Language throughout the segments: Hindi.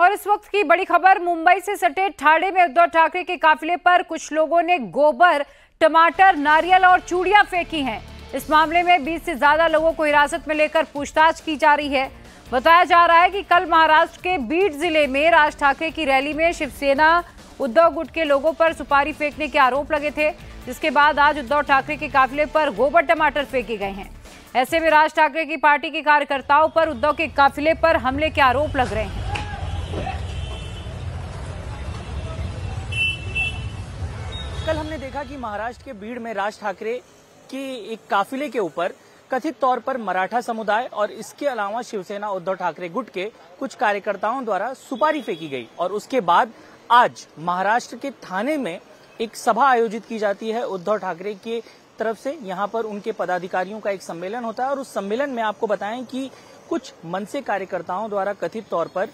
और इस वक्त की बड़ी खबर मुंबई से सटे ठाणे में उद्धव ठाकरे के काफिले पर कुछ लोगों ने गोबर टमाटर नारियल और चूड़ियां फेंकी हैं इस मामले में 20 से ज्यादा लोगों को हिरासत में लेकर पूछताछ की जा रही है बताया जा रहा है कि कल महाराष्ट्र के बीड जिले में राज ठाकरे की रैली में शिवसेना उद्धव गुट के लोगों पर सुपारी फेंकने के आरोप लगे थे जिसके बाद आज उद्धव ठाकरे के काफिले पर गोबर टमाटर फेंके गए हैं ऐसे में राज ठाकरे की पार्टी के कार्यकर्ताओं पर उद्धव के काफिले पर हमले के आरोप लग रहे हैं कल हमने देखा कि महाराष्ट्र के भीड़ में राज ठाकरे की एक काफिले के ऊपर कथित तौर पर मराठा समुदाय और इसके अलावा शिवसेना उद्धव ठाकरे गुट के कुछ कार्यकर्ताओं द्वारा सुपारी फेंकी गई और उसके बाद आज महाराष्ट्र के थाने में एक सभा आयोजित की जाती है उद्धव ठाकरे के तरफ से यहाँ पर उनके पदाधिकारियों का एक सम्मेलन होता है और उस सम्मेलन में आपको बताएं कि कुछ मनसे कार्यकर्ताओं द्वारा कथित तौर पर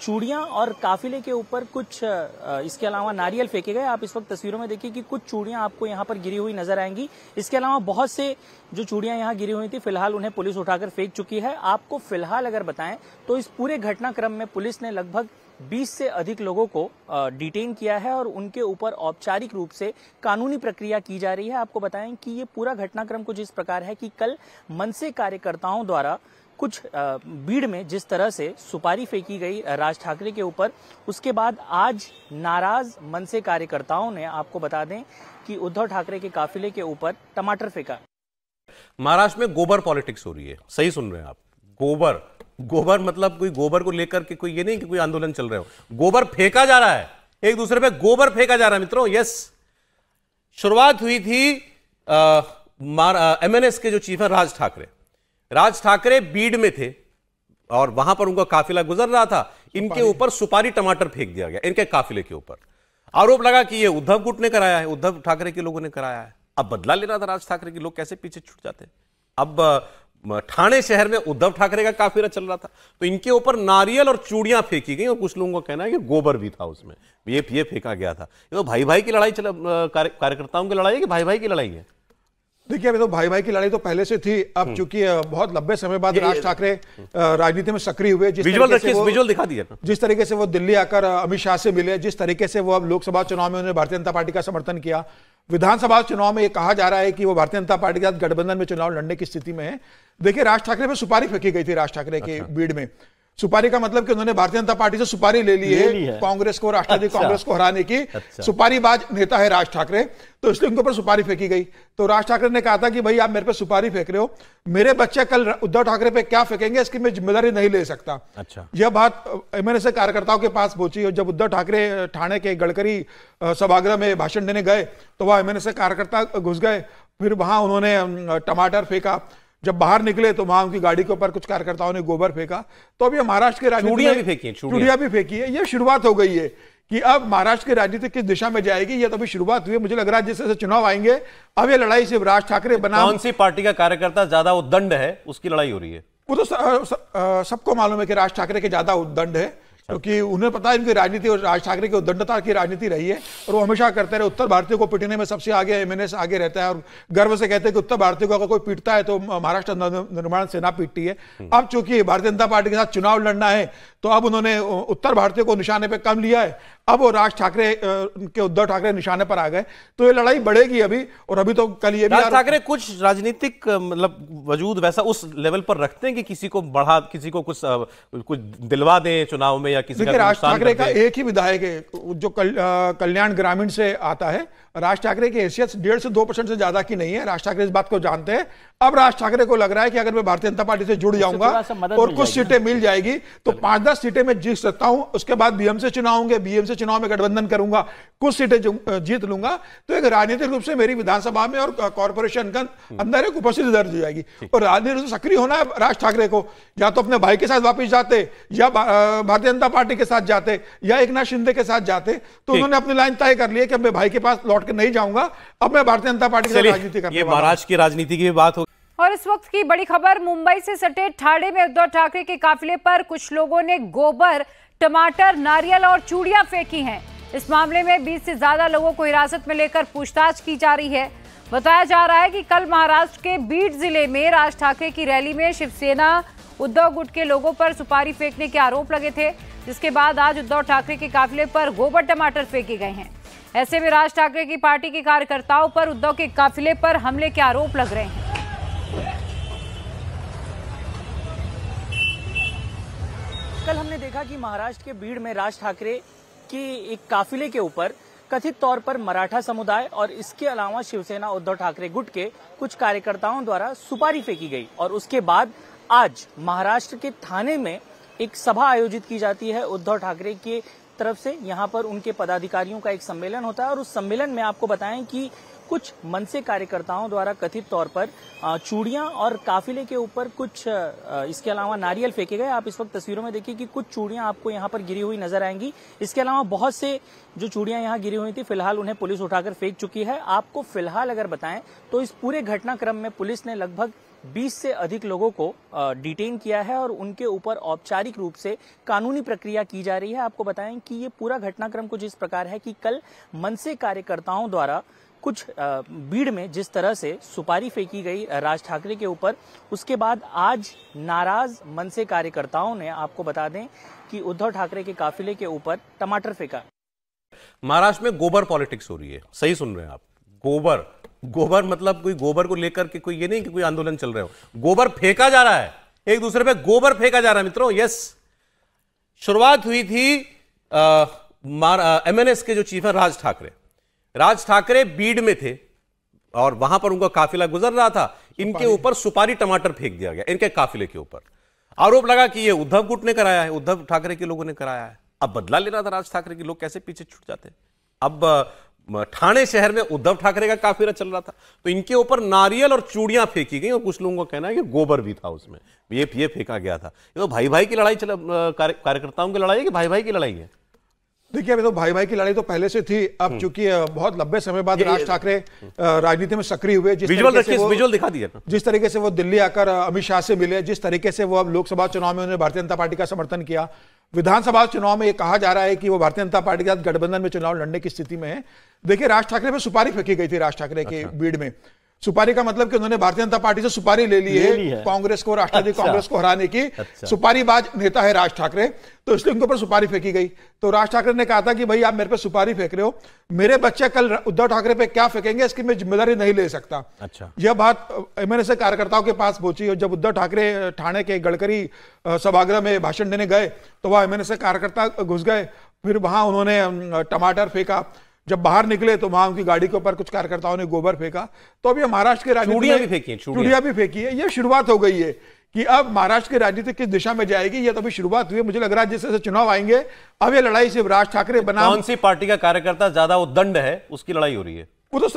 चूड़ियां और काफिले के ऊपर कुछ इसके अलावा नारियल फेंके गए आप इस वक्त तस्वीरों में देखिए कि कुछ चूड़ियां आपको यहां पर गिरी हुई नजर आएंगी इसके अलावा बहुत से जो चूड़ियां यहां गिरी हुई थी फिलहाल उन्हें पुलिस उठाकर फेंक चुकी है आपको फिलहाल अगर बताएं तो इस पूरे घटनाक्रम में पुलिस ने लगभग 20 से अधिक लोगों को डिटेन किया है और उनके ऊपर औपचारिक रूप से कानूनी प्रक्रिया की जा रही है आपको बताएं कि ये पूरा घटनाक्रम कुछ इस प्रकार है कि कल मनसे कार्यकर्ताओं द्वारा कुछ भीड़ में जिस तरह से सुपारी फेंकी गई राज ठाकरे के ऊपर उसके बाद आज नाराज मन से कार्यकर्ताओं ने आपको बता दें कि उद्धव ठाकरे के काफिले के ऊपर टमाटर फेंका महाराष्ट्र में गोबर पॉलिटिक्स हो रही है सही सुन रहे हैं आप गोबर गोबर मतलब कोई गोबर को लेकर के कोई ये नहीं कि कोई आंदोलन चल रहे हो गोबर फेंका जा रहा है एक दूसरे पे गोबर फेंका जा रहा है मित्रों यस शुरुआत हुई थी एमएनएस के जो चीफ है राज ठाकरे राज ठाकरे बीड में थे और वहां पर उनका काफिला गुजर रहा था इनके ऊपर सुपारी टमाटर फेंक दिया गया इनके काफिले के ऊपर आरोप लगा कि ये उद्धव गुट ने कराया है उद्धव ठाकरे के लोगों ने कराया है अब बदला लेना था राज ठाकरे के लोग कैसे पीछे छूट जाते हैं अब ठाणे शहर में उद्धव ठाकरे का काफिला चल रहा था तो इनके ऊपर नारियल और चूड़ियां फेंकी गई और कुछ लोगों का कहना है कि गोबर भी था उसमें ये ये फेंका गया था ये तो भाई भाई की लड़ाई कार्यकर्ताओं की लड़ाई है कि भाई भाई की लड़ाई है देखिए अभी तो भाई भाई की लड़ाई तो पहले से थी अब हम्म। चूंकि बहुत लंबे समय बाद राज ठाकरे राजनीति में सक्रिय हुए जिस तरीके से विजुअल दिखा दिया जिस तरीके से वो दिल्ली आकर अमित शाह से मिले जिस तरीके से वो अब लोकसभा चुनाव में उन्होंने भारतीय जनता पार्टी का समर्थन किया विधानसभा चुनाव में ये कहा जा रहा है कि वो भारतीय जनता पार्टी के साथ गठबंधन में चुनाव लड़ने की स्थिति में है देखिए राज ठाकरे में सुपारी फेंकी गई थी राज ठाकरे के अच्छा। बीड में सुपारी का मतलब कि उन्होंने भारतीय जनता पार्टी से सुपारी ले ली है कांग्रेस को राष्ट्रवादी अच्छा। कांग्रेस को हराने की अच्छा। सुपारी बाज नेता है राज ठाकरे तो इसलिए उनके ऊपर सुपारी फेंकी गई तो राज ठाकरे ने कहा था कि भाई आप मेरे पे सुपारी फेंक रहे हो मेरे बच्चे कल उद्धव ठाकरे पे क्या फेंकेंगे इसकी मैं जिम्मेदारी नहीं ले सकता अच्छा यह बात एमएनए से कार्यकर्ताओं के पास पहुंची और जब उद्धव ठाकरे थाने के गडकरी सभागृह में भाषण देने गए तो वह एमएनए कार्यकर्ता घुस गए फिर वहां उन्होंने टमाटर फेंका जब बाहर निकले तो वहां उनकी गाड़ी के ऊपर कुछ कार्यकर्ताओं ने गोबर फेंका तो अब ये महाराष्ट्र के राजनीति भी फेंकी है चूड़िया भी फेंकी है ये शुरुआत हो गई है कि अब महाराष्ट्र की राजनीति किस दिशा में जाएगी ये तो अभी शुरुआत हुई मुझे लग रहा है जैसे चुनाव आएंगे अब ये लड़ाई सिर्फ राज ठाकरे बना कौन सी पार्टी का कार्यकर्ता ज्यादा उद्दंड है उसकी लड़ाई हो रही है वो तो सबको मालूम है कि राज ठाकरे के ज्यादा उद्दंड है अच्छा। क्योंकि उन्हें पता है इनकी राजनीति और राज ठाकरे की उद्दंडता की राजनीति रही है और वो हमेशा करते रहे उत्तर भारतीयों को पीटने में सबसे आगे एम आगे रहता है और गर्व से कहते हैं कि उत्तर भारतीयों को अगर कोई पीटता है तो महाराष्ट्र निर्माण सेना पीटती है हम्म। अब चूंकि भारतीय जनता पार्टी के साथ चुनाव लड़ना है तो अब उन्होंने उत्तर भारतीयों को निशाने पर कम लिया है अब वो राज ठाकरे के उद्धव ठाकरे निशाने पर आ गए तो ये लड़ाई बढ़ेगी अभी और अभी तो कल ये राज ठाकरे कुछ राजनीतिक मतलब वजूद वैसा उस लेवल पर रखते हैं कि किसी को बढ़ा किसी को कुछ कुछ दिलवा दें चुनाव में या किसी देखिए राज ठाकरे का एक ही विधायक है जो कल, कल्याण ग्रामीण से आता है राज ठाकरे की हैसियत डेढ़ से दो परसेंट से ज्यादा की नहीं है राज ठाकरे इस बात को जानते हैं अब राज ठाकरे को लग रहा है कि अगर मैं भारतीय जनता पार्टी से जुड़ जाऊंगा और कुछ सीटें मिल जाएगी तो पांच दस सीटें मैं जीत सकता हूं उसके बाद बीएम से चुनाव होंगे बीएम से चुनाव में गठबंधन करूंगा कुछ सीटें जीत लूंगा तो एक राजनीतिक रूप से मेरी विधानसभा में और कॉरपोरेशन के हम्म। अंदर एक उपस्थिति दर्ज हो जाएगी और राजनीतिक रूप तो से सक्रिय होना है राज ठाकरे को या तो अपने भाई के साथ वापिस जाते या भारतीय जनता पार्टी के साथ जाते या एक शिंदे के साथ जाते तो उन्होंने अपनी लाइन तय कर ली है कि मैं भाई के पास लौट के नहीं जाऊंगा अब मैं भारतीय जनता पार्टी की राजनीति कर महाराष्ट्र की राजनीति की बात हो और इस वक्त की बड़ी खबर मुंबई से सटे ठाणे में उद्धव ठाकरे के काफिले पर कुछ लोगों ने गोबर टमाटर नारियल और चूड़िया फेंकी हैं इस मामले में 20 से ज्यादा लोगों को हिरासत में लेकर पूछताछ की जा रही है बताया जा रहा है कि कल महाराष्ट्र के बीड जिले में राज ठाकरे की रैली में शिवसेना उद्धव गुट के लोगों पर सुपारी फेंकने के आरोप लगे थे जिसके बाद आज उद्धव ठाकरे के काफिले पर गोबर टमाटर फेंके गए हैं ऐसे में राज ठाकरे की पार्टी के कार्यकर्ताओं पर उद्धव के काफिले पर हमले के आरोप लग रहे हैं कल हमने देखा कि महाराष्ट्र के भीड़ में राज ठाकरे की एक काफिले के ऊपर कथित तौर पर मराठा समुदाय और इसके अलावा शिवसेना उद्धव ठाकरे गुट के कुछ कार्यकर्ताओं द्वारा सुपारी फेंकी गई और उसके बाद आज महाराष्ट्र के थाने में एक सभा आयोजित की जाती है उद्धव ठाकरे के तरफ से यहाँ पर उनके पदाधिकारियों का एक सम्मेलन होता है और उस सम्मेलन में आपको बताएं कि कुछ मनसे कार्यकर्ताओं द्वारा कथित तौर पर चूड़ियां और काफिले के ऊपर कुछ इसके अलावा नारियल फेंके गए आप इस वक्त तस्वीरों में देखिए कि कुछ चूड़ियां आपको यहां पर गिरी हुई नजर आएंगी इसके अलावा बहुत से जो चूड़ियां यहां गिरी हुई थी फिलहाल उन्हें पुलिस उठाकर फेंक चुकी है आपको फिलहाल अगर बताएं तो इस पूरे घटनाक्रम में पुलिस ने लगभग 20 से अधिक लोगों को डिटेन किया है और उनके ऊपर औपचारिक रूप से कानूनी प्रक्रिया की जा रही है आपको बताएं कि ये पूरा घटनाक्रम कुछ इस प्रकार है कि कल मनसे कार्यकर्ताओं द्वारा कुछ भीड़ में जिस तरह से सुपारी फेंकी गई राज ठाकरे के ऊपर उसके बाद आज नाराज मन से कार्यकर्ताओं ने आपको बता दें कि उद्धव ठाकरे के काफिले के ऊपर टमाटर फेंका महाराष्ट्र में गोबर पॉलिटिक्स हो रही है सही सुन रहे हैं आप गोबर गोबर मतलब कोई गोबर को लेकर के कोई ये नहीं कि कोई आंदोलन चल रहे हो गोबर फेंका जा रहा है एक दूसरे पे गोबर फेंका जा रहा है मित्रों यस शुरुआत हुई थी एमएनएस के जो चीफ है राज ठाकरे राज ठाकरे बीड में थे और वहां पर उनका काफिला गुजर रहा था इनके ऊपर सुपारी टमाटर फेंक दिया गया इनके काफिले के ऊपर आरोप लगा कि ये उद्धव गुट ने कराया है उद्धव ठाकरे के लोगों ने कराया है अब बदला ले रहा था राज ठाकरे के लोग कैसे पीछे छूट जाते अब ठाणे शहर में उद्धव ठाकरे का काफिला चल रहा था तो इनके ऊपर नारियल और चूड़ियां फेंकी गई और कुछ लोगों का कहना है कि गोबर भी था उसमें ये ये फेंका गया था ये तो भाई भाई की लड़ाई चल कार्यकर्ताओं की लड़ाई है कि भाई भाई की लड़ाई है देखिए अभी तो भाई भाई की लड़ाई तो पहले से थी अब हम्म। चूंकि बहुत लंबे समय बाद राज ठाकरे राजनीति में सक्रिय हुए जिस विजुअल विजुअल दिखा दिया जिस तरीके से वो दिल्ली आकर अमित शाह से मिले जिस तरीके से वो अब लोकसभा चुनाव में उन्होंने भारतीय जनता पार्टी का समर्थन किया विधानसभा चुनाव में ये कहा जा रहा है कि वो भारतीय जनता पार्टी के साथ गठबंधन में चुनाव लड़ने की स्थिति में है देखिए राज ठाकरे पर सुपारी फेंकी गई थी राज ठाकरे के अच्छा। बीड में सुपारी का मतलब कि उन्होंने भारतीय जनता पार्टी से सुपारी ले ली है कांग्रेस को राष्ट्रवादी अच्छा, कांग्रेस को हराने की अच्छा, सुपारी बाज नेता है राज ठाकरे तो इसलिए उनके ऊपर सुपारी फेंकी गई तो राज ठाकरे ने कहा था कि भाई आप मेरे पे सुपारी फेंक रहे हो मेरे बच्चे कल उद्धव ठाकरे पे क्या फेंकेंगे इसकी मैं जिम्मेदारी नहीं ले सकता अच्छा यह बात एमएनएस कार्यकर्ताओं के पास पहुंची और जब उद्धव ठाकरे थाने के गडकरी सभागृह में भाषण देने गए तो वह एमएनएस कार्यकर्ता घुस गए फिर वहां उन्होंने टमाटर फेंका जब बाहर निकले तो वहां उनकी गाड़ी के ऊपर कुछ कार्यकर्ताओं ने गोबर फेंका तो अभी महाराष्ट्र के राजनीति भी फेंकी है चूड़िया भी फेंकी है ये शुरुआत हो गई है कि अब महाराष्ट्र की राजनीति किस दिशा में जाएगी ये तो अभी शुरुआत हुई है मुझे लग रहा है जिससे चुनाव आएंगे अब ये लड़ाई सिर्फ राज ठाकरे बना कौन सी पार्टी का कार्यकर्ता ज्यादा उद्दंड है उसकी लड़ाई हो रही है वो तो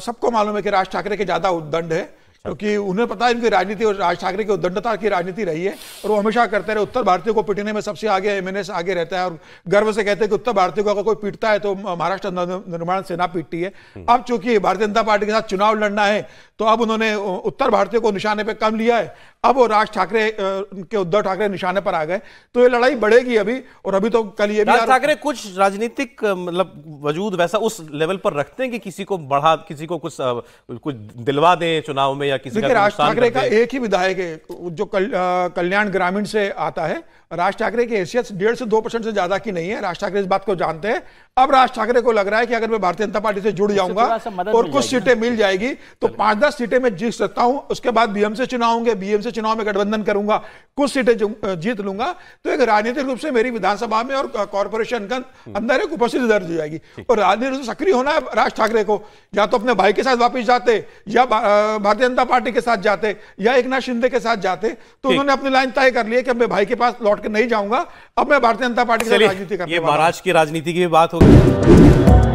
सबको मालूम है कि राज ठाकरे के ज्यादा उद्दंड है क्योंकि उन्हें पता है इनकी राजनीति और राज ठाकरे की उद्दंडता की राजनीति रही है और वो हमेशा करते रहे उत्तर भारतीय को पीटने में सबसे आगे एम आगे रहता है और गर्व से कहते हैं कि उत्तर भारतीय को अगर कोई पीटता है तो महाराष्ट्र निर्माण सेना पीटती है हम्म। अब चूंकि भारतीय जनता पार्टी के साथ चुनाव लड़ना है तो अब उन्होंने उत्तर भारतीय को निशाने पर कम लिया है अब वो राज ठाकरे के उद्धव ठाकरे निशाने पर आ गए तो ये लड़ाई बढ़ेगी अभी और अभी तो कल ये राज ठाकरे कुछ राजनीतिक मतलब वजूद वैसा उस लेवल पर रखते हैं कि किसी को बढ़ा किसी को कुछ कुछ दिलवा दें चुनाव में या किसी राज ठाकरे का एक ही विधायक है जो कल्याण ग्रामीण से आता है राज ठाकरे की हैसियत डेढ़ से दो परसेंट से ज्यादा की नहीं है राज ठाकरे इस बात को जानते हैं अब राज ठाकरे को लग रहा है कि अगर मैं भारतीय जनता पार्टी से जुड़ जाऊंगा और कुछ सीटें मिल जाएगी तो पांच दस सीटें मैं जीत सकता हूं उसके बाद बीएमसी चुनाव होंगे बीएम से चुनाव में गठबंधन करूंगा कुछ सीटें जीत लूंगा तो एक राजनीतिक रूप से मेरी विधानसभा में और कॉरपोरेशन का अंदर एक उपस्थिति दर्ज हो जाएगी और राजनीति रूप से सक्रिय होना है राज ठाकरे को या तो अपने भाई के साथ वापिस जाते या भारतीय जनता पार्टी के साथ जाते या एक शिंदे के साथ जाते तो उन्होंने अपनी लाइन तय कर लिया कि मैं भाई के पास लौट के नहीं जाऊंगा अब मैं भारतीय जनता पार्टी की राजनीति कर महाराज की राजनीति की बात होगी